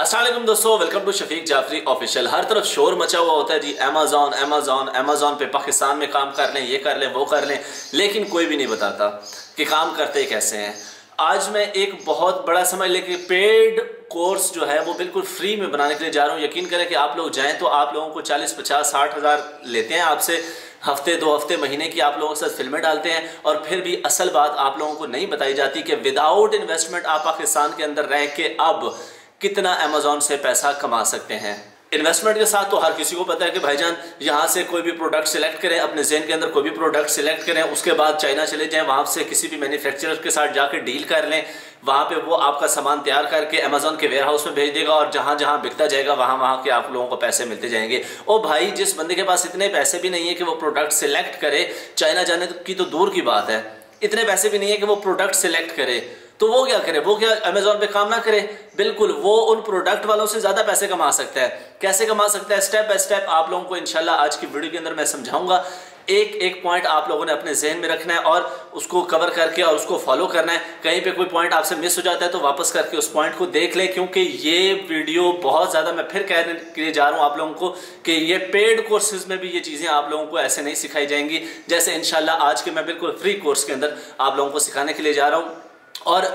असलम दोस्तों welcome to Shafiq Jafri official हर तरफ शोर मचा हुआ होता है जी अमेजोन अमेजोन अमेजोन पे पाकिस्तान में काम कर लें ये कर लें वो कर लें लेकिन कोई भी नहीं बताता कि काम करते कैसे हैं आज मैं एक बहुत बड़ा समझ लेके पेड कोर्स जो है वो बिल्कुल फ्री में बनाने के लिए जा रहा हूँ यकीन करें कि आप लोग जाएँ तो आप लोगों को चालीस पचास साठ हज़ार लेते हैं आपसे हफ्ते दो हफ्ते महीने की आप लोगों के साथ फिल्में डालते हैं और फिर भी असल बात आप लोगों को नहीं बताई जाती कि विदाउट इन्वेस्टमेंट आप पाकिस्तान के अंदर रह के अब कितना अमेजोन से पैसा कमा सकते हैं इन्वेस्टमेंट के साथ तो हर किसी को पता है कि भाईजान यहाँ से कोई भी प्रोडक्ट सिलेक्ट करें अपने जेन के अंदर कोई भी प्रोडक्ट सिलेक्ट करें उसके बाद चाइना चले जाएं वहाँ से किसी भी मैन्युफैक्चरर के साथ जाकर डील कर लें वहाँ पे वो आपका सामान तैयार करके अमेजोन के वेयर हाउस में भेज देगा और जहाँ जहाँ बिकता जाएगा वहाँ वहाँ के आप लोगों को पैसे मिलते जाएंगे और भाई जिस बंदे के पास इतने पैसे भी नहीं है कि वो प्रोडक्ट सिलेक्ट करे चाइना जाने की तो दूर की बात है इतने पैसे भी नहीं है कि वो प्रोडक्ट सिलेक्ट करे तो वो क्या करे वो क्या अमेजोन पे काम ना करे बिल्कुल वो उन प्रोडक्ट वालों से ज़्यादा पैसे कमा सकता है कैसे कमा सकता है स्टेप बाई स्टेप आप लोगों को इनशाला आज की वीडियो के अंदर मैं समझाऊंगा एक एक पॉइंट आप लोगों ने अपने जहन में रखना है और उसको कवर करके और उसको फॉलो करना है कहीं पे कोई पॉइंट आपसे मिस हो जाता है तो वापस करके उस पॉइंट को देख लें क्योंकि ये वीडियो बहुत ज़्यादा मैं फिर कहने के लिए जा रहा हूँ आप लोगों को कि ये पेड कोर्सेज में भी ये चीज़ें आप लोगों को ऐसे नहीं सिखाई जाएंगी जैसे इनशाला आज के मैं बिल्कुल फ्री कोर्स के अंदर आप लोगों को सिखाने के लिए जा रहा हूँ और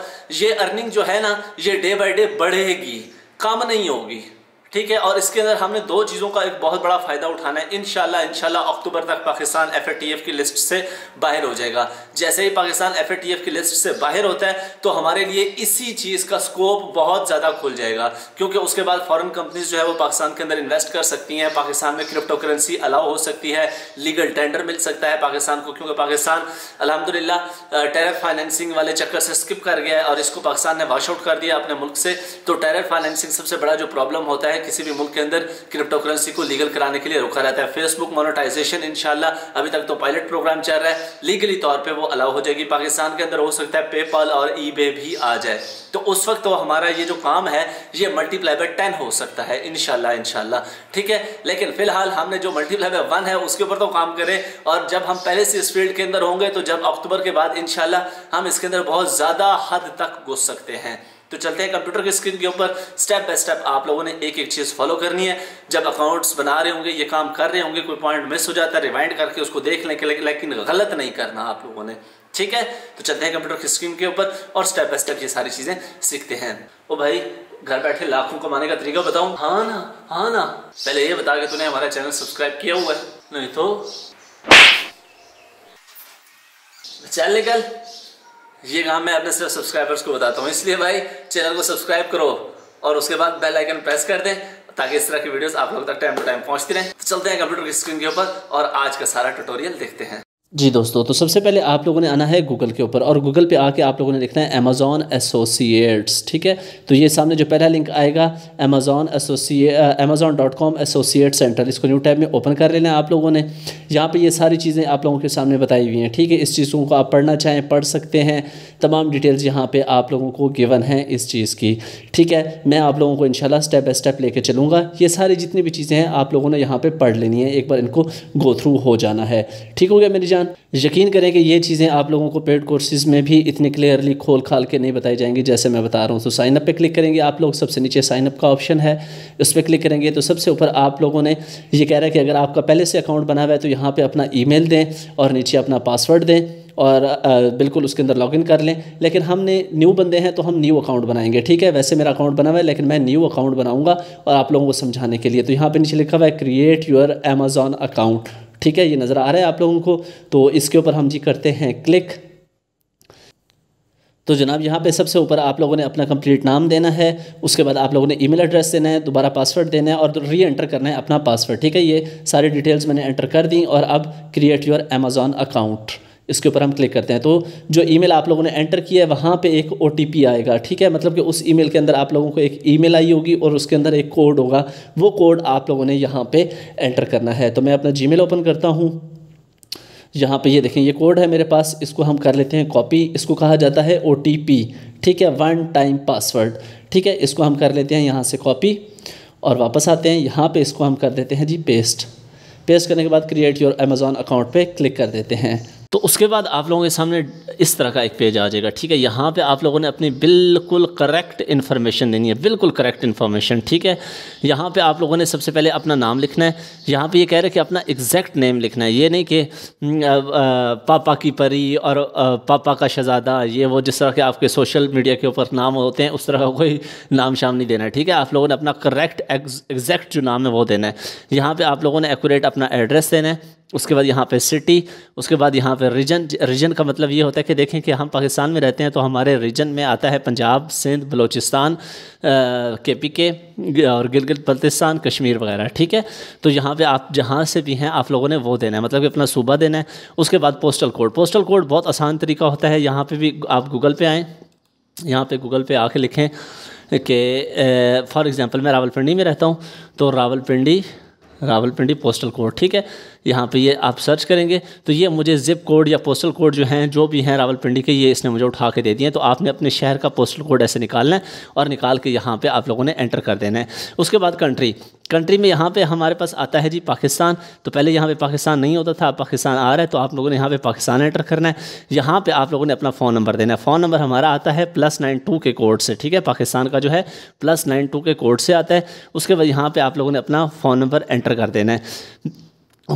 ये अर्निंग जो है ना ये डे बाय डे बढ़ेगी कम नहीं होगी ठीक है और इसके अंदर हमने दो चीज़ों का एक बहुत बड़ा फ़ायदा उठाना है इनशाला इनशाला अक्टूबर तक पाकिस्तान एफ की लिस्ट से बाहर हो जाएगा जैसे ही पाकिस्तान एफ की लिस्ट से बाहर होता है तो हमारे लिए इसी चीज़ का स्कोप बहुत ज़्यादा खुल जाएगा क्योंकि उसके बाद फॉरन कंपनीज जो है वो पाकिस्तान के अंदर इन्वेस्ट कर सकती हैं पाकिस्तान में क्रिप्टो करेंसी अलाउ हो सकती है लीगल टेंडर मिल सकता है पाकिस्तान को क्योंकि पाकिस्तान अलहमदिल्ला टेरर फाइनेंसिंग वाले चक्कर से स्किप कर गया है और इसको पाकिस्तान ने वॉश आउट कर दिया अपने मुल्क से तो टेरर फाइनेंसिंग सबसे बड़ा जो प्रॉब्लम होता है किसी भी मुल्क के अंदर क्रिप्टो करेंसी को लीगल कराने के लिए रोका रहता है फेसबुक मोनोटाइजेशन इनशाला अभी तक तो पायलट प्रोग्राम चल रहा है लीगली तौर पर वो अलाउ हो जाएगी पाकिस्तान के अंदर हो सकता है पेपल और ई भी आ जाए तो उस वक्त तो हमारा ये जो काम है ये मल्टीप्लाई बाय टेन हो सकता है इनशाला इनशाला ठीक है लेकिन फिलहाल हमने जो मल्टीप्लाई बाय वन है उसके ऊपर तो काम करें और जब हम पहले से इस फील्ड के अंदर होंगे तो जब अक्टूबर के बाद इनशाला हम इसके अंदर बहुत ज़्यादा हद तक घुस सकते हैं तो चलते हैं कंप्यूटर की स्क्रीन के ऊपर स्टेप बाय स्टेप आप लोगों ने एक एक चीज़ फॉलो करनी है जब अकाउंट्स बना रहे होंगे ये काम कर रहे होंगे कोई पॉइंट मिस हो जाता है रिवाइंड करके उसको देख लें लेकिन गलत नहीं करना आप लोगों ने ठीक है तो चलते हैं कंप्यूटर की स्क्रीन के ऊपर और स्टेप बाय स्टेप ये सारी चीज़ें सीखते हैं ओ भाई घर बैठे लाखों कमाने का तरीका बताऊं हाँ ना हाँ ना पहले ये बता के तूने हमारा चैनल सब्सक्राइब किया हुआ है नहीं तो चल निकल ये काम मैं अपने सिर्फ सब्सक्राइबर्स को बताता हूँ इसलिए भाई चैनल को सब्सक्राइब करो और उसके बाद बेल आइकन प्रेस कर दें ताकि इस तरह की वीडियोस आप लोग तक टाइम टू टाइम पहुंचती रहें तो चलते हैं कंप्यूटर की स्क्रीन के ऊपर और आज का सारा ट्यूटोरियल देखते हैं जी दोस्तों तो सबसे पहले आप लोगों ने आना है गूगल के ऊपर और गूगल पे आके आप लोगों ने लिखना है अमेजोन एसोसिएट्स ठीक है तो ये सामने जो पहला लिंक आएगा Amazon associate Amazon dot com associate centre इसको न्यू टैब में ओपन कर लेना है आप लोगों ने यहाँ पे ये सारी चीज़ें आप लोगों के सामने बताई हुई हैं ठीक है इस चीज़ों को आप पढ़ना चाहें पढ़ सकते हैं तमाम डिटेल्स यहाँ पर आप लोगों को गिवन है इस चीज़ की ठीक है मैं आप लोगों को इन स्टेप बाई स्टेप लेके चलूँगा ये सारी जितनी भी चीज़ें हैं आप लोगों ने यहाँ पर पढ़ लेनी है एक बार इनको गो थ्रू हो जाना है ठीक हो गया मेरी जान यकीन करें कि ये चीज़ें आप लोगों को पेड कोर्सेज में भी इतनी क्लियरली खोल खाल के नहीं बताई जाएंगी जैसे मैं बता रहा हूँ तो साइन अप पे क्लिक करेंगे आप लोग सबसे नीचे साइन अप का ऑप्शन है उस पर क्लिक करेंगे तो सबसे ऊपर आप लोगों ने ये कह रहा है कि अगर आपका पहले से अकाउंट बना हुआ है तो यहाँ पर अपना मेल दें और नीचे अपना पासवर्ड दें और बिल्कुल उसके अंदर लॉगिन कर लें लेकिन हमने न्यू बंदे हैं तो हम न्यू अकाउंट बनाएंगे ठीक है वैसे मेरा अकाउंट बना हुआ है लेकिन मैं न्यू अकाउंट बनाऊंगा और आप लोगों को समझाने के लिए तो यहाँ पे नीचे लिखा हुआ है क्रिएट योर अमेजोन अकाउंट ठीक है ये नज़र आ रहा है आप लोगों को तो इसके ऊपर हम जी करते हैं क्लिक तो जनाब यहाँ पे सबसे ऊपर आप लोगों ने अपना कंप्लीट नाम देना है उसके बाद आप लोगों ने ईमेल एड्रेस देना है दोबारा पासवर्ड देना है और री एंटर करना है अपना पासवर्ड ठीक है ये सारी डिटेल्स मैंने एंटर कर दी और अब क्रिएट योर अमेज़ॉन अकाउंट इसके ऊपर हम क्लिक करते हैं तो जो ईमेल आप लोगों ने एंटर किया है वहाँ पे एक ओ आएगा ठीक है मतलब कि उस ईमेल के अंदर आप लोगों को एक ईमेल आई होगी और उसके अंदर एक कोड होगा वो कोड आप लोगों ने यहाँ पे एंटर करना है तो मैं अपना जीमेल ओपन करता हूँ यहाँ पे ये देखें ये कोड है मेरे पास इसको हम कर लेते हैं कॉपी इसको कहा जाता है ओ ठीक है वन टाइम पासवर्ड ठीक है इसको हम कर लेते हैं यहाँ से कॉपी और वापस आते हैं यहाँ पर इसको हम कर देते हैं जी पेस्ट पेस्ट करने के बाद क्रिएट योर अमेज़ॉन अकाउंट पर क्लिक कर देते हैं तो उसके बाद आप लोगों के सामने इस तरह का एक पेज आ जाएगा ठीक है यहाँ पे आप लोगों ने अपनी बिल्कुल करेक्ट इन्फॉर्मेशन देनी है बिल्कुल करेक्ट इन्फॉर्मेशन ठीक है यहाँ पे आप लोगों ने सबसे पहले अपना नाम लिखना है यहाँ पे ये यह कह रहे हैं कि अपना एग्जैक्ट नेम लिखना है ये नहीं कि पापा की परी और पापा का शहजादा ये वो जिस तरह के आपके सोशल मीडिया के ऊपर नाम होते हैं उस तरह का कोई नाम शाम नहीं देना है ठीक है आप लोगों ने अपना करेक्ट एग्जैक्ट जो नाम है वो देना है यहाँ पर आप लोगों ने एकूरेट अपना एड्रेस देना है उसके बाद यहाँ पे सिटी उसके बाद यहाँ पे रीजन रीजन का मतलब ये होता है कि देखें कि हम पाकिस्तान में रहते हैं तो हमारे रीजन में आता है पंजाब सिंध बलूचिस्तान के पी के और गिलगित बल्तिस्तान कश्मीर वगैरह ठीक है तो यहाँ पे आप जहाँ से भी हैं आप लोगों ने वो देना है मतलब कि अपना सूबा देना है उसके बाद पोस्टल कोड पोस्टल कोड बहुत आसान तरीका होता है यहाँ पर भी आप गूगल पर आएँ यहाँ पर गूगल पर आके लिखें कि फॉर एग्ज़ाम्पल मैं रावलपिंडी में रहता हूँ तो रावलपिंडी रावलपिंडी पोस्टल कोड ठीक है यहाँ पे ये आप सर्च करेंगे तो ये मुझे जिप कोड या पोस्टल कोड जो हैं जो भी हैं रावलपिंडी के ये इसने मुझे उठा के दे दिए तो आपने अपने शहर का पोस्टल कोड ऐसे निकालना है और निकाल के यहाँ पर आप लोगों ने एंटर कर देना है उसके बाद कंट्री कंट्री में यहाँ पे हमारे पास आता है जी पाकिस्तान तो पहले यहाँ पे पाकिस्तान नहीं होता था पाकिस्तान आ रहा है तो आप लोगों ने यहाँ पे पाकिस्तान एंटर करना है यहाँ पे आप लोगों ने अपना फ़ोन नंबर देना है फ़ोन नंबर हमारा आता है प्लस नाइन टू के कोड से ठीक है पाकिस्तान का जो है प्लस नाइन टू के कोड से आता है उसके बाद यहाँ पर आप लोगों ने अपना फ़ोन नंबर एंटर कर देना है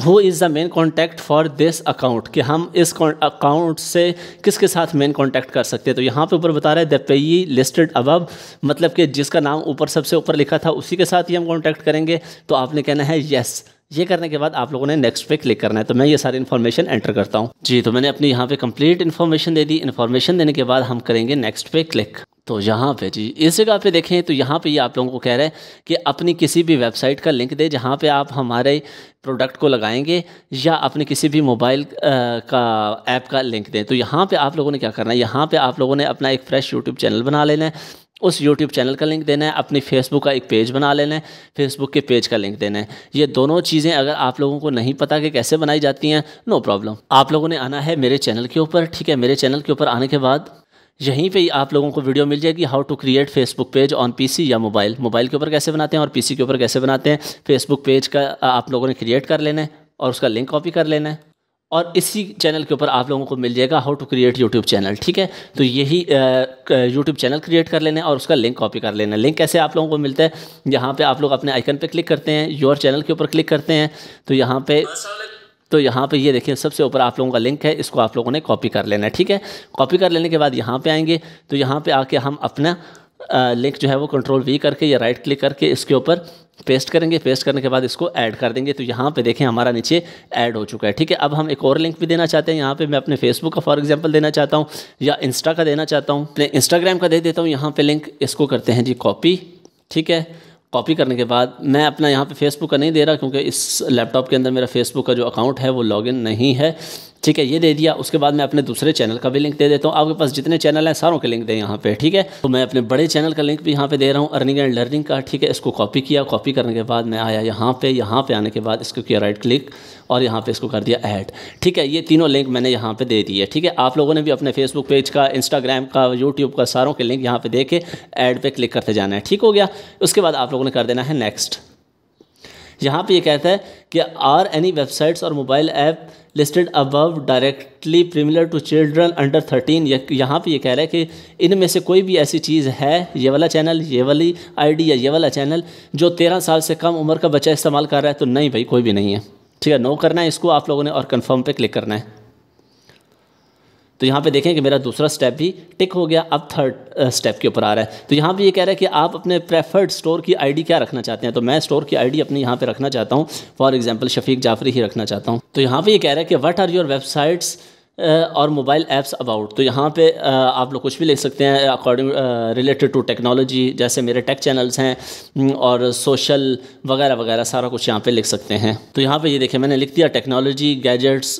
who is the main contact for this account कि हम इस अकाउंट से किसके साथ मेन कॉन्टैक्ट कर सकते हैं तो यहाँ पे ऊपर बता रहे हैं द पेई लिस्टेड अबब मतलब कि जिसका नाम ऊपर सबसे ऊपर लिखा था उसी के साथ ही हम कॉन्टैक्ट करेंगे तो आपने कहना है येस ये करने के बाद आप लोगों ने नेक्स्ट पे क्लिक करना है तो मैं ये सारी इन्फॉर्मेशन एंटर करता हूँ जी तो मैंने अपनी यहाँ पे कंप्लीट इन्फॉर्मेशन दे दी इन्फॉर्मेशन देने के बाद हम करेंगे नेक्स्ट पे क्लिक तो यहाँ पे जी इस जगह पे देखें तो यहाँ पे ये यह आप लोगों को कह रहे हैं कि अपनी किसी भी वेबसाइट का लिंक दे जहाँ पे आप हमारे प्रोडक्ट को लगाएंगे या अपने किसी भी मोबाइल का ऐप का लिंक दें तो यहाँ पे आप लोगों ने क्या करना है यहाँ पे आप लोगों ने अपना एक फ्रेश यूट्यूब चैनल बना लेना है उस YouTube चैनल का लिंक देना है अपनी Facebook का एक पेज बना लेना है Facebook के पेज का लिंक देना है ये दोनों चीज़ें अगर आप लोगों को नहीं पता कि कैसे बनाई जाती हैं नो प्रॉब्लम आप लोगों ने आना है मेरे चैनल के ऊपर ठीक है मेरे चैनल के ऊपर आने के बाद यहीं पे ही आप लोगों को वीडियो मिल जाएगी how to create Facebook page on PC या मोबाइल मोबाइल के ऊपर कैसे बनाते हैं और पीसी के ऊपर कैसे बनाते हैं फेसबुक पेज का आप लोगों ने क्रिएट कर लेना है और उसका लिंक कॉपी कर लेना है और इसी चैनल के ऊपर आप लोगों को मिल जाएगा how to create YouTube channel ठीक है तो यही यूट्यूब चैनल क्रिएट कर लेना है और उसका लिंक कॉपी कर लेना है लिंक कैसे आप लोगों को मिलता है यहाँ पे आप लोग अपने आइकन पे क्लिक करते हैं योर चैनल के ऊपर क्लिक करते हैं तो यहाँ पे तो यहाँ पे ये देखिए सबसे ऊपर आप लोगों का लिंक है इसको आप लोगों ने कॉपी कर लेना है ठीक है कॉपी कर लेने के बाद यहाँ पे आएंगे तो यहाँ पे आके हम अपना लिंक जो है वो कंट्रोल वी करके या राइट क्लिक करके इसके ऊपर पेस्ट करेंगे पेस्ट करने के बाद इसको ऐड कर देंगे तो यहाँ पे देखें हमारा नीचे ऐड हो चुका है ठीक है अब हम एक और लिंक भी देना चाहते हैं यहाँ पे मैं अपने फेसबुक का फॉर एग्जांपल देना चाहता हूँ या इंस्टा का देना चाहता हूँ अपने इंस्टाग्राम का दे देता हूँ यहाँ पर लिंक इसको करते हैं जी कॉपी ठीक है कॉपी करने के बाद मैं अपना यहाँ पे फेसबुक का नहीं दे रहा क्योंकि इस लैपटॉप के अंदर मेरा फेसबुक का जो अकाउंट है वो लॉगिन नहीं है ठीक है ये दे दिया उसके बाद मैं अपने दूसरे चैनल का भी लिंक दे देता हूँ आपके पास जितने चैनल हैं सारों के लिंक दें यहाँ पे ठीक है तो मैं अपने बड़े चैनल का लिंक भी यहाँ पे दे रहा हूँ अर्निंग एंड लर्निंग का ठीक है इसको कॉपी किया कॉपी करने के बाद मैं आया यहाँ पे यहाँ पे आने के बाद इसको किया राइट क्लिक और यहाँ पे इसको कर दिया ऐड ठीक है ये तीनों लिंक मैंने यहाँ पे दे दिए ठीक है आप लोगों ने भी अपने फेसबुक पेज का इंस्टाग्राम का यूट्यूब का सारों के लिंक यहाँ पे दे के ऐड पे क्लिक करते जाना है ठीक हो गया उसके बाद आप लोगों ने कर देना है नेक्स्ट यहाँ पे ये कहता है कि आर एनी वेबसाइट्स और mobile app listed above directly primarily to children under thirteen यहाँ पे ये कह रहा है कि इनमें से कोई भी ऐसी चीज़ है ये वाला चैनल ये वाली आईडी या ये वाला चैनल जो तेरह साल से कम उम्र का बच्चा इस्तेमाल कर रहा है तो नहीं भाई कोई भी नहीं है ठीक है नो करना है इसको आप लोगों ने और कन्फर्म पर क्लिक करना है तो यहाँ पे देखें कि मेरा दूसरा स्टेप भी टिक हो गया अब थर्ड स्टेप uh, के ऊपर आ रहा है तो यहाँ पे ये यह कह रहा है कि आप अपने प्रेफर्ड स्टोर की आईडी क्या रखना चाहते हैं तो मैं स्टोर की आईडी अपनी यहाँ पे रखना चाहता हूँ फॉर एग्जाम्पल शफीक जाफरी ही रखना चाहता हूँ तो यहाँ पे ये यह कह रहा है कि वट आर योर वेबसाइट्स और मोबाइल ऐप्स अबाउट तो यहाँ पे आप लोग कुछ भी लिख सकते हैं अकॉर्डिंग रिलेटेड टू टेक्नोलॉजी जैसे मेरे टेक चैनल्स हैं और सोशल वगैरह वगैरह सारा कुछ यहाँ पे लिख सकते हैं तो यहाँ पे ये देखें मैंने लिख दिया टेक्नोलॉजी गैजेट्स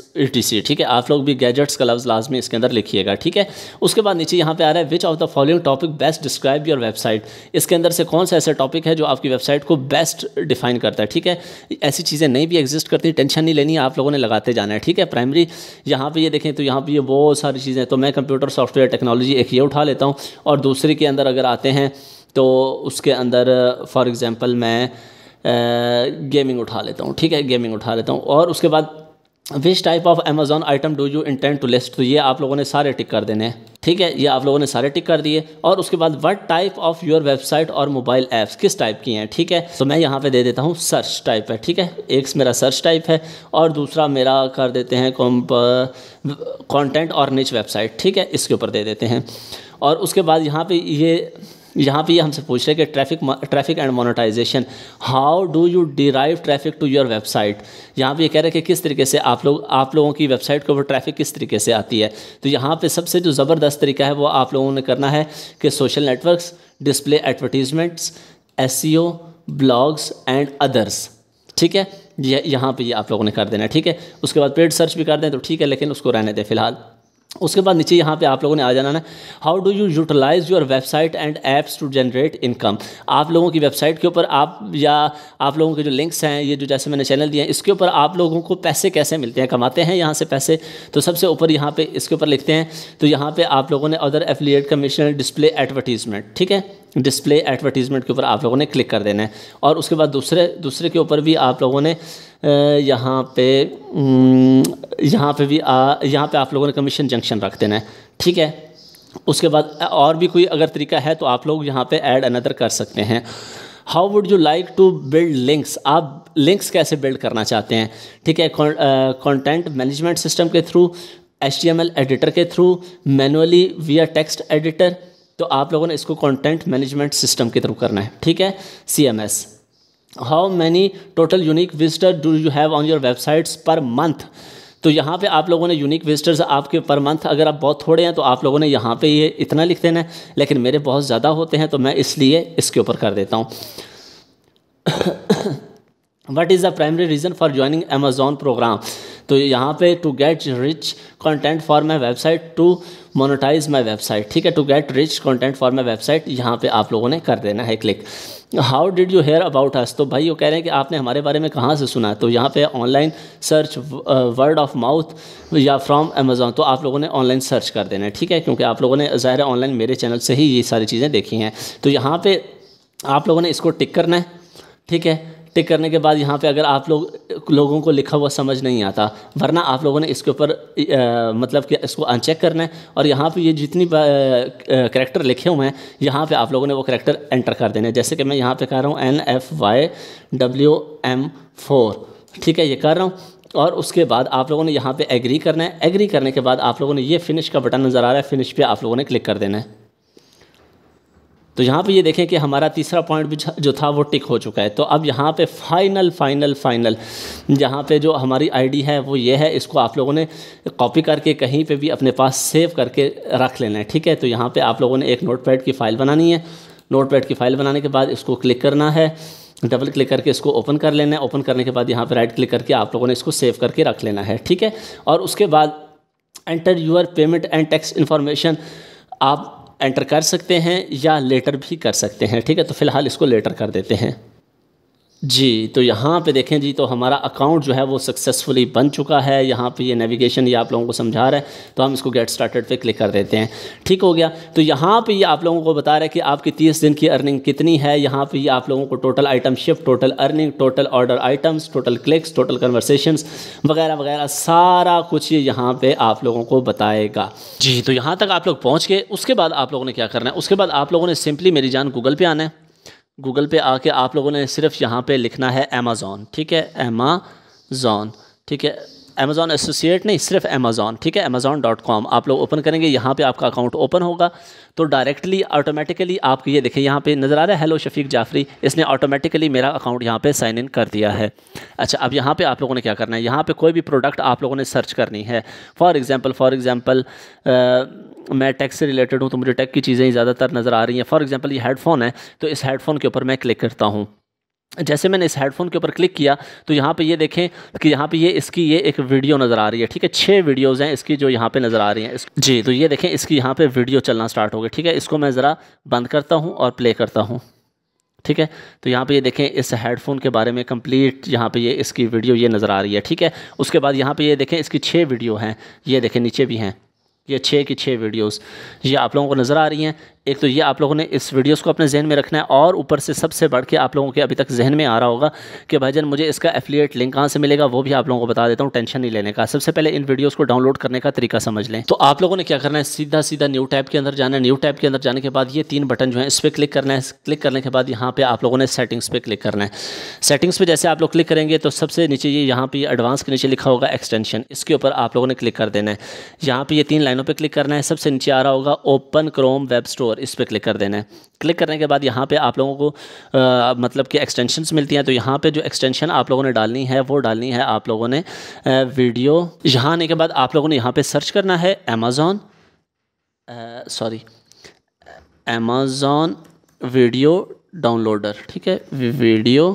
ई ठीक है आप लोग भी गैजेट्स का लफ्ज़ लाजमी इसके अंदर लिखिएगा ठीक है उसके बाद नीचे यहाँ पर आ रहा है which of the following topic best describe your website इसके अंदर से कौन सा ऐसा टॉपिक है जो आपकी वेबसाइट को बेस्ट डिफाइन करता है ठीक है ऐसी चीज़ें नहीं भी एग्जिस्ट करती टेंशन नहीं लेनी आप लोगों ने लगाते जाना है ठीक है प्राइमरी यहाँ पर ये देखें देखें तो यहाँ पर ये बहुत सारी चीज़ें तो मैं कंप्यूटर सॉफ्टवेयर टेक्नोलॉजी एक ये उठा लेता हूँ और दूसरे के अंदर अगर आते हैं तो उसके अंदर फॉर एग्ज़ाम्पल मैं गेमिंग उठा लेता हूँ ठीक है गेमिंग उठा लेता हूँ और उसके बाद which type of Amazon item do you intent to list तो ये आप लोगों ने सारे टिक कर देने हैं ठीक है ये आप लोगों ने सारे टिक कर दिए और उसके बाद what type of your website और मोबाइल ऐप्स किस टाइप की हैं ठीक है तो मैं यहाँ पे दे देता हूँ सर्च टाइप है ठीक है एक मेरा सर्च टाइप है और दूसरा मेरा कर देते हैं कॉन्टेंट और निच वेबसाइट ठीक है इसके ऊपर दे देते हैं और उसके बाद यहाँ पे ये यहाँ पे हमसे पूछ रहे हैं कि traffic traffic and monetization how do you derive traffic to your website यहाँ पे ये कह रहे हैं कि किस तरीके से आप लोग आप लोगों की वेबसाइट के ऊपर ट्रैफिक किस तरीके से आती है तो यहाँ पे सबसे जो ज़बरदस्त तरीका है वो आप लोगों ने करना है कि सोशल नेटवर्क डिस्प्ले एडवर्टीजमेंट्स एस ब्लॉग्स एंड अदर्स ठीक है यह यहाँ पर ये आप लोगों ने कर देना है ठीक है उसके बाद पेड सर्च भी कर दें तो ठीक है लेकिन उसको रहने दें फिलहाल उसके बाद नीचे यहाँ पे आप लोगों ने आ जाना है how do you utilize your website and apps to generate income आप लोगों की वेबसाइट के ऊपर आप या आप लोगों के जो लिंक्स हैं ये जो जैसे मैंने चैनल दिए हैं इसके ऊपर आप लोगों को पैसे कैसे मिलते हैं कमाते हैं यहाँ से पैसे तो सबसे ऊपर यहाँ पे इसके ऊपर लिखते हैं तो यहाँ पे आप लोगों ने other affiliate commission display advertisement ठीक है डिस्प्ले एडवर्टीज़मेंट के ऊपर आप लोगों ने क्लिक कर देना है और उसके बाद दूसरे दूसरे के ऊपर भी आप लोगों ने यहाँ पे यहाँ पे भी आ, यहाँ पे आप लोगों ने कमीशन जंक्शन रख देना है ठीक है उसके बाद और भी कोई अगर तरीका है तो आप लोग यहाँ पे ऐड अनदर कर सकते हैं how would you like to build links आप लिंक्स कैसे बिल्ड करना चाहते हैं ठीक है कॉन्टेंट मैनेजमेंट सिस्टम के थ्रू एच एडिटर के through manually we are text editor तो आप लोगों ने इसको कंटेंट मैनेजमेंट सिस्टम के थ्रू करना है ठीक है C M S how many total unique visitor do you have on your websites per month तो यहाँ पे आप लोगों ने यूनिक विजिटर्स आपके पर मंथ अगर आप बहुत थोड़े हैं तो आप लोगों ने यहाँ पे ये इतना लिख देना है लेकिन मेरे बहुत ज़्यादा होते हैं तो मैं इसलिए इसके ऊपर कर देता हूँ what is the primary reason for joining Amazon program तो यहाँ पे to get rich content for my website to monetize my website ठीक है to get rich content for my website यहाँ पे आप लोगों ने कर देना है click how did you hear about us तो भाई वो कह रहे हैं कि आपने हमारे बारे में कहाँ से सुना तो यहाँ पे online search word of mouth या फ्रॉम अमेजोन तो आप लोगों ने ऑनलाइन सर्च कर देना है ठीक है क्योंकि आप लोगों ने ज़ाहिर ऑनलाइन मेरे चैनल से ही ये सारी चीज़ें देखी हैं तो यहाँ पर आप लोगों ने इसको टिक करना है ठीक है टिक करने के बाद यहाँ पे अगर आप लोग लोगों को लिखा हुआ समझ नहीं आता वरना आप लोगों ने इसके ऊपर मतलब कि इसको अनचेक करना है और यहाँ पे ये जितनी करेक्टर लिखे हुए हैं यहाँ पे आप लोगों ने वो करेक्टर एंटर कर देने जैसे कि मैं यहाँ पे कर रहा हूँ N F Y W M four ठीक है ये कर रहा हूँ और उसके बाद आप लोगों ने यहाँ पर एग्री करना है एग्री करने के बाद आप लोगों ने ये फिनिश का बटन नज़र आ रहा है फिनिश पर आप लोगों ने क्लिक कर देना है तो यहाँ पे ये देखें कि हमारा तीसरा पॉइंट भी जो था वो टिक हो चुका है तो अब यहाँ पे फाइनल फाइनल फाइनल यहाँ पे जो हमारी आईडी है वो ये है इसको आप लोगों ने कॉपी करके कहीं पे भी अपने पास सेव करके रख लेना है ठीक है तो यहाँ पे आप लोगों ने एक नोटपैड की फ़ाइल बनानी है नोटपैड की फ़ाइल बनाने के बाद इसको क्लिक करना है डबल क्लिक करके इसको ओपन कर लेना है ओपन करने के बाद यहाँ पर राइट क्लिक करके आप लोगों ने इसको सेव करके रख लेना है ठीक है और उसके बाद enter your payment and tax information आप एंटर कर सकते हैं या लेटर भी कर सकते हैं ठीक है तो फिलहाल इसको लेटर कर देते हैं जी तो यहाँ पे देखें जी तो हमारा अकाउंट जो है वो सक्सेसफुली बन चुका है यहाँ पे ये नेविगेशन ये आप लोगों को समझा रहा है तो हम इसको गेट स्टार्टेड पे क्लिक कर देते हैं ठीक हो गया तो यहाँ पे ये आप लोगों को बता रहा है कि आपकी तीस दिन की अर्निंग कितनी है यहाँ पे ये आप लोगों को total item shift total earning total order items total clicks total conversation वगैरह वगैरह सारा कुछ ये यहाँ पर आप लोगों को बताएगा जी तो यहाँ तक आप लोग पहुँच गए उसके बाद आप लोगों ने क्या करना है उसके बाद आप लोगों ने सिंपली मेरी जान गूगल पर आना है गूगल पे आके आप लोगों ने सिर्फ यहाँ पे लिखना है अमेज़ोन ठीक है एमाज़ोन ठीक है अमेज़ोन एसोसिएट नहीं सिर्फ अमेज़ोन ठीक है अमेज़ोन डॉट कॉम आप लोग ओपन करेंगे यहाँ पे आपका अकाउंट ओपन होगा तो डायरेक्टली ऑटोमेटिकली आप ये देखें यहाँ पे नज़र आ रहा है हेलो शफीक जाफरी इसने ऑटोमेटिकली मेरा अकाउंट यहाँ पे साइन इन कर दिया है अच्छा अब यहाँ पे आप लोगों ने क्या करना है यहाँ पे कोई भी प्रोडक्ट आप लोगों ने सर्च करनी है फॉर एग्ज़ाम्पल फॉर एग्ज़ाम्पल मैं टेक से रिलेटेड हूँ तो मुझे टेक की चीज़ें ही ज़्यादातर नज़र आ रही हैं फॉर एग्जाम्पल ये हेडफोन है तो इस हेडफोन के ऊपर मैं क्लिक करता हूँ जैसे मैंने इस हेडफोन के ऊपर क्लिक किया तो यहाँ पे ये देखें कि यहाँ पे ये इसकी ये एक वीडियो नज़र आ रही है ठीक है छः वीडियोज़ हैं इसकी जो यहाँ पे नज़र आ रही हैं जी तो ये देखें इसकी यहाँ पे वीडियो चलना स्टार्ट हो गई ठीक है इसको मैं ज़रा बंद करता हूँ और प्ले करता हूँ ठीक है तो यहाँ पे ये देखें इस हेडफोन के बारे में कंप्लीट यहाँ पे ये इसकी वीडियो ये नज़र आ रही है ठीक है उसके बाद यहाँ पे ये देखें इसकी छः वीडियो हैं ये देखें नीचे भी हैं ये छः की छः वीडियोस ये आप लोगों को नज़र आ रही हैं एक तो ये आप लोगों ने इस वीडियोस को अपने जहन में रखना है और ऊपर से सबसे बढ़ के आप लोगों के अभी तक जहन में आ रहा होगा कि भाईजान मुझे इसका एफिलिएट लिंक कहाँ से मिलेगा वो भी आप लोगों को बता देता हूँ टेंशन नहीं लेने का सबसे पहले इन वीडियोज़ को डाउनलोड करने का तरीका समझ लें तो आप लोगों ने क्या करना है सीधा सीधा न्यू टैप के अंदर जाना है न्यू टैप के अंदर जाने के बाद ये तीन बटन जो है इस पर क्लिक करना है क्लिक करने के बाद यहाँ पर आप लोगों ने सेटिंग्स पर क्लिक करना है सेटिंग्स पर जैसे आप लोग क्लिक करेंगे तो सबसे नीचे ये यहाँ पर एडवांस के नीचे लिखा होगा एक्सटेंशन इसके ऊपर आप लोगों ने क्लिक कर देना है यहाँ पर ये तीन लाइनों पर क्लिक करना है सबसे नीचे आ रहा होगा ओपन क्रोम वेब स्टोर और इस पर क्लिक कर देना है क्लिक करने के बाद यहाँ पे आप लोगों को आ, मतलब कि एक्सटेंशन मिलती हैं तो यहाँ पे जो एक्सटेंशन आप लोगों ने डालनी है वो डालनी है आप लोगों ने वीडियो यहाँ आने के बाद आप लोगों ने यहाँ पर सर्च करना है Amazon sorry Amazon video downloader ठीक है वीडियो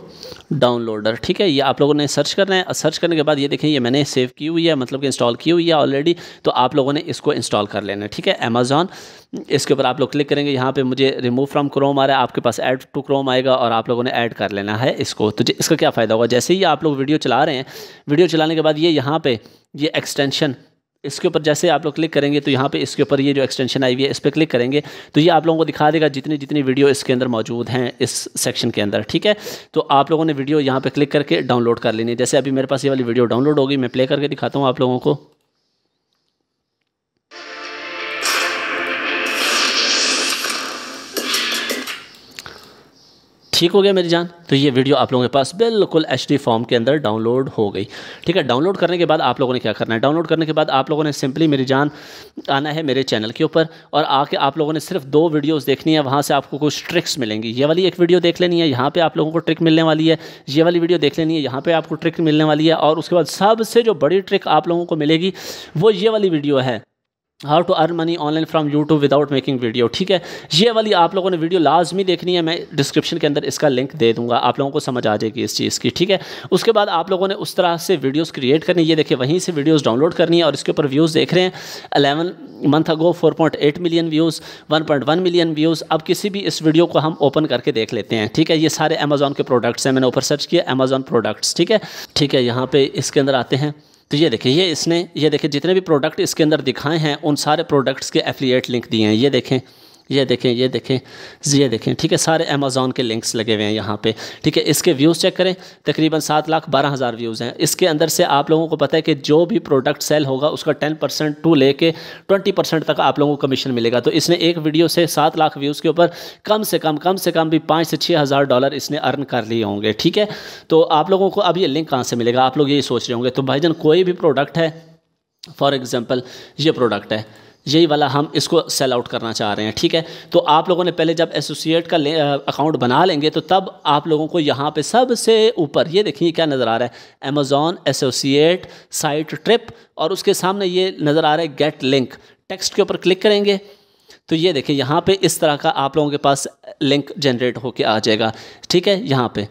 डाउनलोडर ठीक है ये आप लोगों ने सर्च करना है सर्च करने के बाद ये देखें ये मैंने सेव की हुई है मतलब कि इंस्टॉल की हुई है ऑलरेडी तो आप लोगों ने इसको इंस्टॉल कर लेना है ठीक है अमेज़ॉन इसके ऊपर आप लोग क्लिक करेंगे यहाँ पे मुझे रिमूव फ्रॉम क्रोम आ रहा है आपके पास ऐड टू क्रोम आएगा और आप लोगों ने ऐड कर लेना है इसको तो इसका क्या फ़ायदा होगा जैसे ही आप लोग वीडियो चला रहे हैं वीडियो चलाने के बाद ये यहाँ पर ये एक्सटेंशन इसके ऊपर जैसे आप लोग क्लिक करेंगे तो यहाँ पे इसके ऊपर ये जो एक्सटेंशन आई हुई है इस पर क्लिक करेंगे तो ये आप लोगों को दिखा देगा जितनी जितनी वीडियो इसके अंदर मौजूद हैं इस सेक्शन के अंदर ठीक है तो आप लोगों ने वीडियो यहाँ पे क्लिक करके डाउनलोड कर लेनी है जैसे अभी मेरे पास ये वाली वीडियो डाउनलोड होगी मैं प्ले करके दिखाता हूँ आप लोगों को ठीक हो गया मेरी जान तो ये वीडियो आप लोगों के पास बिल्कुल एच फॉर्म के अंदर डाउनलोड हो गई ठीक है डाउनलोड करने के बाद आप लोगों ने क्या करना है डाउनलोड करने के बाद आप लोगों ने सिंपली मेरी जान आना है मेरे चैनल के ऊपर और आके आप लोगों ने सिर्फ दो वीडियोस देखनी है वहाँ से आपको कुछ ट्रिक्स मिलेंगी ये वाली एक वीडियो देख लेनी है यहाँ पर आप लोगों को ट्रिक मिलने वाली है ये वाली वीडियो देख लेनी है यहाँ पर आपको ट्रिक मिलने वाली है और उसके बाद सबसे जो बड़ी ट्रिक आप लोगों को मिलेगी वो ये वाली वीडियो है how to earn money online from YouTube without making video ठीक है ये वाली आप लोगों ने वीडियो लाजमी देखनी है मैं डिस्क्रिप्शन के अंदर इसका लिंक दे दूंगा आप लोगों को समझ आ जाएगी इस चीज़ की ठीक है उसके बाद आप लोगों ने उस तरह से वीडियोज़ क्रिएट करनी ये देखिए वहीं से वीडियोज़ डाउनलोड करनी है और इसके ऊपर व्यूज़ देख रहे हैं eleven month ago eight million views one point one million views अब किसी भी इस वीडियो को हम ओपन करके देख लेते हैं ठीक है ये सारे अमेज़ॉन के प्रोडक्ट्स हैं मैंने ऊपर सर्च किया अमेजोन प्रोडक्ट्स ठीक है ठीक है यहाँ पर इसके अंदर आते हैं तो ये देखिए ये इसने ये देखिए जितने भी प्रोडक्ट इसके अंदर दिखाए हैं उन सारे प्रोडक्ट्स के एफिलिएट लिंक दिए हैं ये देखें ये देखें ये देखें ये देखें ठीक है सारे अमेज़ोन के लिंक्स लगे हुए हैं यहाँ पे ठीक है इसके व्यूज़ चेक करें तकरीबन सात लाख बारह हज़ार व्यूज़ हैं इसके अंदर से आप लोगों को पता है कि जो भी प्रोडक्ट सेल होगा उसका टेन परसेंट टू ले कर ट्वेंटी परसेंट तक आप लोगों को कमीशन मिलेगा तो इसने एक वीडियो से सात लाख व्यूज़ के ऊपर कम से कम कम से कम भी पाँच से छः हज़ार डॉलर इसने अर्न कर लिए होंगे ठीक है तो आप लोगों को अब ये लिंक कहाँ से मिलेगा आप लोग यही सोच रहे होंगे तो भाई कोई भी प्रोडक्ट है फॉर एग्ज़ाम्पल ये प्रोडक्ट है यही वाला हम इसको सेल आउट करना चाह रहे हैं ठीक है तो आप लोगों ने पहले जब एसोसिएट का अकाउंट बना लेंगे तो तब आप लोगों को यहाँ पे सबसे ऊपर ये देखिए क्या नज़र आ रहा है अमेजोन एसोसिएट साइट ट्रिप और उसके सामने ये नज़र आ रहा है गेट लिंक टेक्स्ट के ऊपर क्लिक करेंगे तो ये देखिए यहाँ पे इस तरह का आप लोगों के पास लिंक जनरेट होके आ जाएगा ठीक है यहाँ पे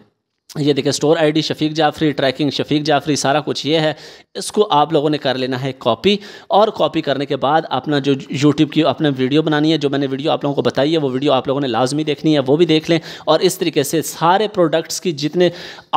ये देखिए store ID Shafiq Jafri tracking Shafiq Jafri सारा कुछ ये है इसको आप लोगों ने कर लेना है कॉपी और कॉपी करने के बाद अपना जो यूट्यूब की अपने वीडियो बनानी है जो मैंने वीडियो आप लोगों को बताई है वो वीडियो आप लोगों ने लाजमी देखनी है वो भी देख लें और इस तरीके से सारे प्रोडक्ट्स की जितने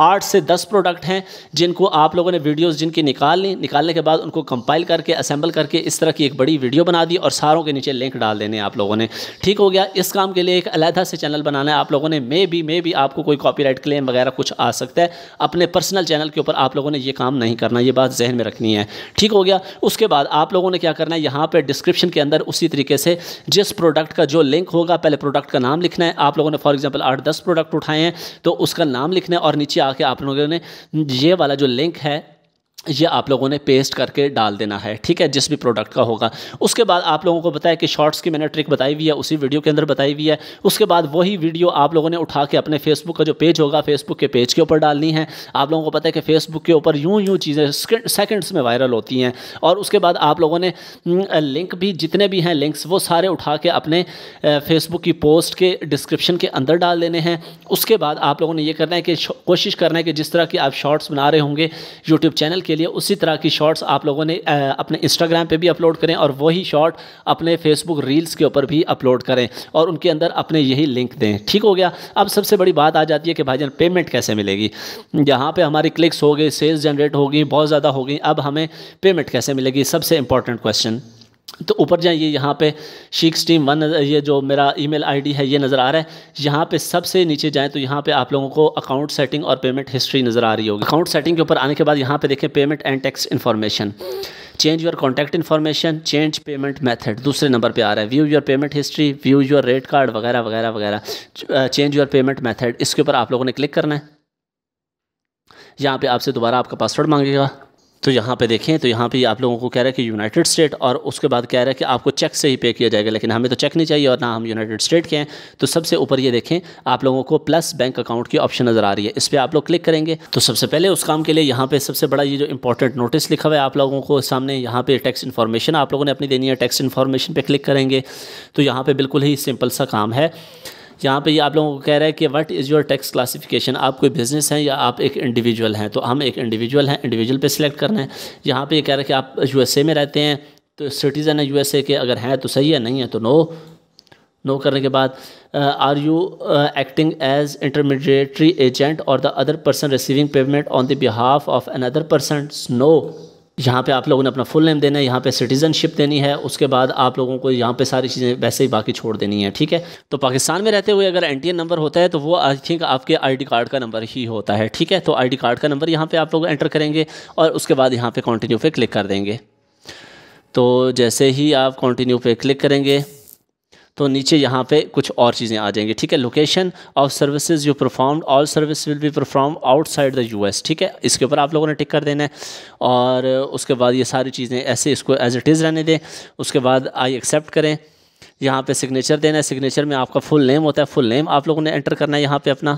आठ से दस प्रोडक्ट हैं जिनको आप लोगों ने वीडियोज़ जिनकी निकाल ली निकालने के बाद उनको कंपाइल करके असेंबल करके इस तरह की एक बड़ी वीडियो बना दी और सारों के नीचे लिंक डाल देने आप लोगों ने ठीक हो गया इस काम के लिए एक अलहदा से चैनल बनाना है आप लोगों ने मे बी मे भी आपको कोई कॉपी क्लेम वगैरह कुछ आ सकता है अपने पर्सनल चैनल के ऊपर आप लोगों ने ये काम नहीं करना ये बात जहन में रखनी है ठीक हो गया उसके बाद आप लोगों ने क्या करना है यहाँ पर डिस्क्रिप्शन के अंदर उसी तरीके से जिस प्रोडक्ट का जो लिंक होगा पहले प्रोडक्ट का नाम लिखना है आप लोगों ने फॉर एग्जाम्पल आठ दस प्रोडक्ट उठाए हैं तो उसका नाम लिखना है और नीचे आके आप लोगों ने ये वाला जो लिंक है ये आप लोगों ने पेस्ट करके डाल देना है ठीक है जिस भी प्रोडक्ट का होगा उसके बाद आप लोगों को बताया कि शॉर्ट्स की मैंने ट्रिक बताई हुई है उसी वीडियो के अंदर बताई हुई है उसके बाद वही वीडियो आप लोगों ने उठा के अपने फेसबुक का जो पेज होगा फेसबुक के पेज के ऊपर डालनी है आप लोगों को पता है कि फेसबुक के ऊपर यूँ यूँ चीज़ें सेकेंड्स में वायरल होती हैं और उसके बाद आप लोगों ने लिंक हम्म, भी जितने भी हैं लिंक्स वो सारे उठा के अपने फेसबुक की पोस्ट के डिस्क्रिप्शन के अंदर डाल देने हैं उसके बाद आप लोगों ने ये करना है कि कोशिश करना है कि जिस तरह की आप शॉर्ट्स बना रहे होंगे यूट्यूब चैनल के लिए उसी तरह की शॉर्ट्स आप लोगों ने अपने इंस्टाग्राम पे भी अपलोड करें और वही शॉर्ट अपने फेसबुक रील्स के ऊपर भी अपलोड करें और उनके अंदर अपने यही लिंक दें ठीक हो गया अब सबसे बड़ी बात आ जाती है कि भाई पेमेंट कैसे मिलेगी यहाँ पर हमारी क्लिक्स हो गई सेल्स जनरेट हो गई बहुत ज़्यादा हो गई अब हमें पेमेंट कैसे मिलेगी सबसे इंपॉर्टेंट क्वेश्चन तो ऊपर जाइए यहाँ पे शीक्स स्टीम वन ये जो मेरा ईमेल आईडी है ये नज़र आ रहा है यहाँ पे सबसे नीचे जाएं तो यहाँ पे आप लोगों को अकाउंट सेटिंग और पेमेंट हिस्ट्री नज़र आ रही होगी अकाउंट सेटिंग के ऊपर आने के बाद यहाँ पे देखें payment and tax information change your contact information change payment method दूसरे नंबर पर आ रहा है view your payment history view your rate card वगैरह वगैरह वगैरह चेंज योर पेमेंट मैथड इसके ऊपर आप लोगों ने क्लिक करना है यहाँ पर आपसे दोबारा आपका पासवर्ड मांगेगा तो यहाँ पे देखें तो यहाँ पे आप लोगों को कह रहा है कि यूनाइटेड स्टेट और उसके बाद कह रहा है कि आपको चेक से ही पे किया जाएगा लेकिन हमें तो चेक नहीं चाहिए और ना हम यूनाइटेड स्टेट के हैं तो सबसे ऊपर ये देखें आप लोगों को प्लस बैंक अकाउंट की ऑप्शन नज़र आ रही है इस पर आप लोग क्लिक करेंगे तो सबसे पहले उस काम के लिए यहाँ पर सबसे बड़ा ये जो इंपॉर्टेंट नोटिस लिखा हुआ है आप लोगों को सामने यहाँ पर टैक्स इन्फॉर्मेशन आप लोगों ने अपनी देनी है टैक्स इन्फॉर्मेशन पर क्लिक करेंगे तो यहाँ पर बिल्कुल ही सिंपल सा काम है यहाँ पे ये आप लोगों को कह रहा है कि what is your tax classification आप कोई बिजनेस हैं या आप एक इंडिविजुअल हैं तो हम एक इंडिविजुअल हैं इंडिविजुअल पे सिलेक्ट करना है यहाँ पे ये यह कह रहा है कि आप यूएसए में रहते हैं तो सिटीज़न है यूएसए के अगर हैं तो सही है नहीं है तो नो नो करने के बाद are you acting as intermediary agent or the other person receiving payment on the behalf of another person no यहाँ पे आप लोगों ने अपना फुल नेम देना है यहाँ पे सिटीज़नशिप देनी है उसके बाद आप लोगों को यहाँ पे सारी चीज़ें वैसे ही बाकी छोड़ देनी है ठीक है तो पाकिस्तान में रहते हुए अगर एन नंबर होता है तो वो आई थिंक आपके आईडी कार्ड का नंबर ही होता है ठीक है तो आईडी कार्ड का नंबर यहाँ पर आप लोग एंटर करेंगे और उसके बाद यहाँ पर कॉन्टिन्यू पर क्लिक कर देंगे तो जैसे ही आप कॉन्टिन्यू पर क्लिक करेंगे तो नीचे यहाँ पे कुछ और चीज़ें आ जाएंगी ठीक है location of services you perform all service will be perform outside the US ठीक है इसके ऊपर आप लोगों ने टिक कर देना है और उसके बाद ये सारी चीज़ें ऐसे इसको एज इट इज़ रहने दें उसके बाद आई एक्सेप्ट करें यहाँ पे सिग्नेचर देना है सिग्नेचर में आपका फुल नेम होता है फुल नेम आप लोगों ने एंटर करना है यहाँ पर अपना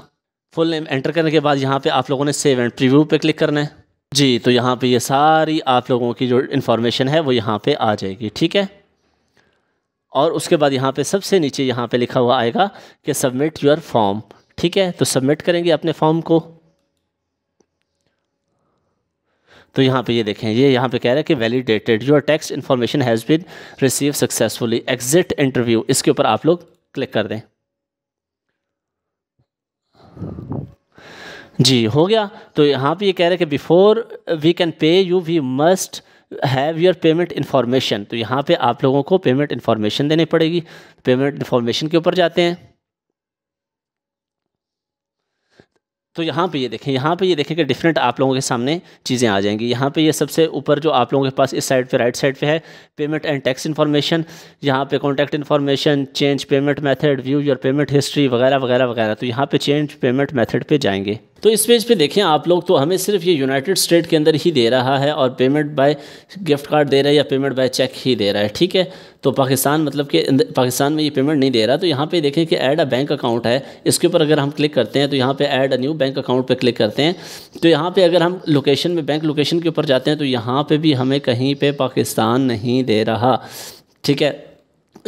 फुल नेम एंटर करने के बाद यहाँ पर आप लोगों ने सेव एंड प्रिव्यू पर क्लिक करना है जी तो यहाँ पे ये सारी आप लोगों की जो इन्फॉर्मेशन है वो यहाँ पे आ जाएगी ठीक है और उसके बाद यहाँ पे सबसे नीचे यहाँ पे लिखा हुआ आएगा कि सबमिट योर फॉर्म ठीक है तो सबमिट करेंगे अपने फॉर्म को तो यहाँ पे ये देखें ये यहाँ पे कह रहा है कि validated your tax information has been receive successfully exit interview इसके ऊपर आप लोग क्लिक कर दें जी हो गया तो यहाँ पे ये कह रहे हैं कि before we can pay you we must have your payment information तो यहाँ पे आप लोगों को पेमेंट इन्फॉर्मेशन देनी पड़ेगी पेमेंट इन्फॉर्मेशन के ऊपर जाते हैं तो यहाँ पे ये यह देखें यहाँ पे ये यह देखें कि डिफरेंट आप लोगों के सामने चीज़ें आ जाएंगी यहाँ पे ये यह सबसे ऊपर जो आप लोगों के पास इस साइड पे राइट साइड पे है पेमेंट एंड टैक्स इन्फॉर्मेशन यहाँ पे contact information change payment method view your payment history वगैरह वगैरह वगैरह तो यहाँ पे चेंज पेमेंट मेथड पे जाएंगे तो इस पेज पे देखें आप लोग तो हमें सिर्फ ये यूनाइटेड स्टेट के अंदर ही दे रहा है और पेमेंट बाय गिफ्ट कार्ड दे रहा है या पेमेंट बाय चेक ही दे रहा है ठीक है तो पाकिस्तान मतलब कि पाकिस्तान में ये पेमेंट नहीं दे रहा तो यहाँ पे देखें कि ऐड अ बैंक अकाउंट है इसके ऊपर अगर हम क्लिक करते हैं तो यहाँ पे add a new bank account पे क्लिक करते हैं तो यहाँ पे अगर हम लोकेशन में बैंक लोकेशन के ऊपर जाते हैं तो यहाँ पे भी हमें कहीं पे पाकिस्तान नहीं दे रहा ठीक है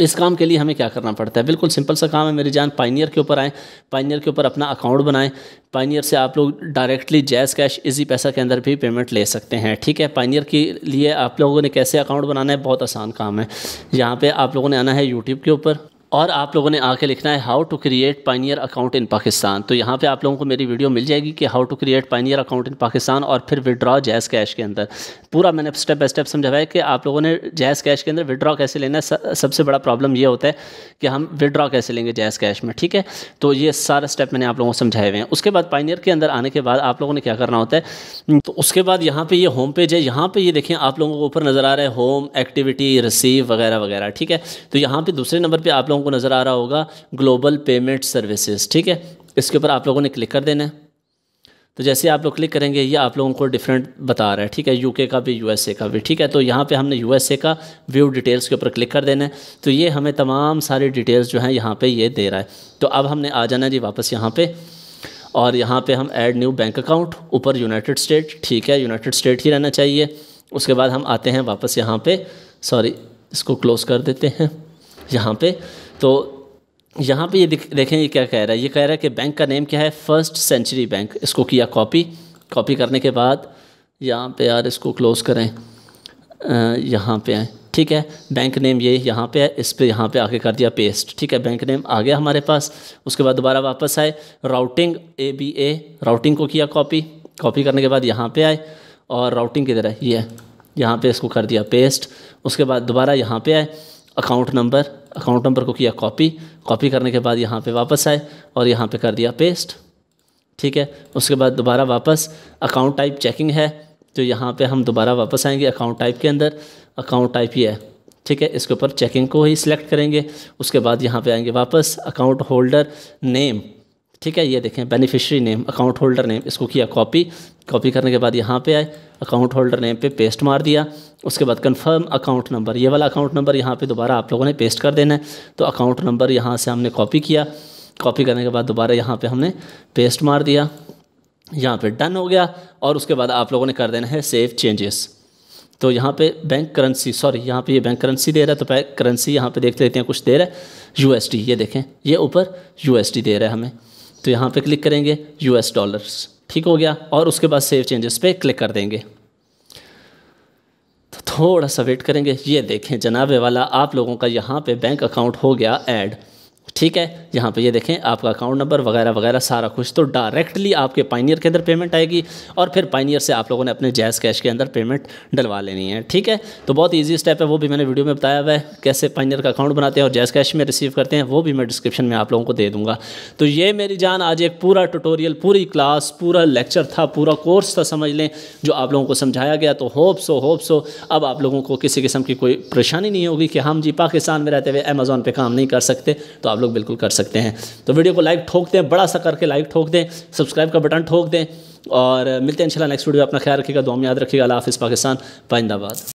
इस काम के लिए हमें क्या करना पड़ता है बिल्कुल सिंपल सा काम है मेरी जान पाइनियर के ऊपर आएँ पाइनियर के ऊपर अपना अकाउंट बनाएं पाइनियर से आप लोग डायरेक्टली जैज़ कैश इजी पैसा के अंदर भी पेमेंट ले सकते हैं ठीक है पाइनियर के लिए आप लोगों ने कैसे अकाउंट बनाना है बहुत आसान काम है यहाँ पर आप लोगों ने आना है यूट्यूब के ऊपर और आप लोगों ने आके लिखना है how to create Payoneer account in Pakistan तो यहाँ पे आप लोगों को मेरी वीडियो मिल जाएगी कि how to create Payoneer account in Pakistan और फिर विड्रॉ जैस कैश के अंदर पूरा मैंने स्टेप बाय स्टेप समझाया कि आप लोगों ने जैस कैश के अंदर विड्रॉ कैसे लेना है सबसे बड़ा प्रॉब्लम ये होता है कि हम विड्रॉ कैसे लेंगे जैस कैश में ठीक है तो ये सारा स्टेप मैंने आप लोगों को समझाए हुए हैं उसके बाद पाइनियर के अंदर आने के बाद आप लोगों ने क्या करना होता है तो उसके बाद यहाँ पर ये होम पेज है यहाँ पर ये देखें आप लोगों को ऊपर नज़र आ रहा है होम एक्टिविटी रिसीव वगैरह वगैरह ठीक है तो यहाँ पर दूसरे नंबर पर आप लोगों लोगों को नज़र आ रहा होगा ग्लोबल पेमेंट सर्विसेज ठीक है इसके ऊपर आप लोगों ने क्लिक कर देना है तो जैसे आप लोग क्लिक करेंगे ये आप लोगों को डिफरेंट बता रहा है ठीक है यूके का भी यूएसए का भी ठीक है तो यहाँ पे हमने यूएसए का व्यू डिटेल्स के ऊपर क्लिक कर देना है तो ये हमें तमाम सारी डिटेल्स जो हैं यहाँ पे ये दे रहा है तो अब हमने आ जाना जी वापस यहाँ पे और यहाँ पे हम ऐड न्यू बैंक अकाउंट ऊपर यूनाइटेड स्टेट ठीक है यूनाइटेड स्टेट ही रहना चाहिए उसके बाद हम आते हैं वापस यहाँ पर सॉरी इसको क्लोज़ कर देते हैं यहाँ पर तो यहाँ पे ये देखें ये क्या कह रहा है ये कह रहा है कि बैंक का नेम क्या है फर्स्ट सेंचुरी बैंक इसको किया कॉपी कॉपी करने के बाद यहाँ पे यार इसको क्लोज़ करें यहाँ पे आए ठीक है बैंक नेम ये यहाँ पे है इस पर यहाँ पे आके कर दिया पेस्ट ठीक है बैंक नेम आ गया हमारे पास उसके बाद दोबारा वापस आए routing A B A routing को किया कॉपी कॉपी करने के बाद यहाँ पे आए और राउटिंग किधर है ये यहाँ पे इसको कर दिया पेस्ट उसके बाद दोबारा यहाँ पे आए अकाउंट नंबर अकाउंट नंबर को किया कॉपी कॉपी करने के बाद यहाँ पे वापस आए और यहाँ पे कर दिया पेस्ट ठीक है उसके बाद दोबारा वापस अकाउंट टाइप चेकिंग है तो यहाँ पे हम दोबारा वापस आएंगे अकाउंट टाइप के अंदर अकाउंट टाइप ही है ठीक है इसके ऊपर चेकिंग को ही सिलेक्ट करेंगे उसके बाद यहाँ पे आएंगे वापस अकाउंट होल्डर नेम ठीक है ये देखें beneficiary name account holder name इसको किया कॉपी कॉपी करने के बाद यहाँ पे आए अकाउंट होल्डर नेम पे पेस्ट मार दिया उसके बाद कंफर्म अकाउंट नंबर ये वाला अकाउंट नंबर यहाँ पे दोबारा आप लोगों ने पेस्ट कर देना है तो अकाउंट नंबर यहाँ से हमने कॉपी किया कॉपी करने के बाद दोबारा यहाँ पर हमने पेस्ट मार दिया यहाँ पर डन हो गया और उसके बाद आप लोगों ने कर देना है सेव चेंजेस तो यहाँ पे बैंक करेंसी सॉरी यहाँ पे ये बैंक करेंसी दे रहा है तो बैंक करेंसी यहाँ पे देख रहते हैं कुछ दे रहा है यूएसडी ये देखें ये ऊपर यूएसडी दे रहा है हमें तो यहाँ पे क्लिक करेंगे यूएस डॉलर्स ठीक हो गया और उसके बाद सेव चेंजेस पे क्लिक कर देंगे तो थोड़ा सा वेट करेंगे ये देखें जनाबे वाला आप लोगों का यहाँ पे बैंक अकाउंट हो गया ऐड ठीक है यहाँ पे ये देखें आपका अकाउंट नंबर वगैरह वगैरह सारा कुछ तो डायरेक्टली आपके पाइनियर के अंदर पेमेंट आएगी और फिर पाइनियर से आप लोगों ने अपने जैज़ कैश के अंदर पेमेंट डलवा लेनी है ठीक है तो बहुत ईजी स्टेप है वो भी मैंने वीडियो में बताया हुआ है कैसे पाइनियर का अकाउंट बनाते हैं और जैज़ कैश में रिसीव करते हैं वो भी मैं डिस्क्रिप्शन में आप लोगों को दे दूँगा तो ये मेरी जान आज एक पूरा टूटोरियल पूरी क्लास पूरा लेक्चर था पूरा कोर्स था समझ लें जो आप लोगों को समझाया गया तो होप सो होप सो अब आप लोगों को किसी किस्म की कोई परेशानी नहीं होगी कि हम जी पाकिस्तान में रहते हुए अमेज़ोन पर काम नहीं कर सकते तो आप लोग बिल्कुल कर सकते हैं तो वीडियो को लाइक ठोक दें बड़ा सा करके लाइक ठोक दें सब्सक्राइब का बटन ठोक दें और मिलते हैं इंशाल्लाह नेक्स्ट वीडियो अपना ख्याल रखिएगा दुआ में याद रखिएगा अला हाफ़ पाकिस्तान पाइंदाबाद